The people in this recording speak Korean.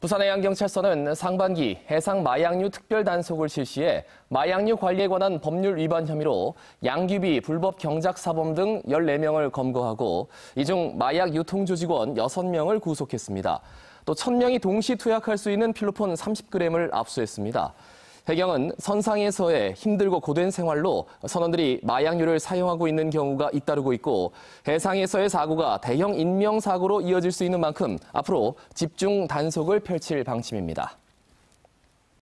부산의 양경찰서는 상반기 해상 마약류 특별 단속을 실시해 마약류 관리에 관한 법률 위반 혐의로 양귀비 불법 경작 사범 등 14명을 검거하고 이 중 마약 유통 조직원 6명을 구속했습니다. 또 1000명이 동시 투약할 수 있는 필로폰 30g을 압수했습니다. 배경은 선상에서의 힘들고 고된 생활로 선원들이 마약류를 사용하고 있는 경우가 잇따르고 있고 해상에서의 사고가 대형 인명사고로 이어질 수 있는 만큼 앞으로 집중 단속을 펼칠 방침입니다.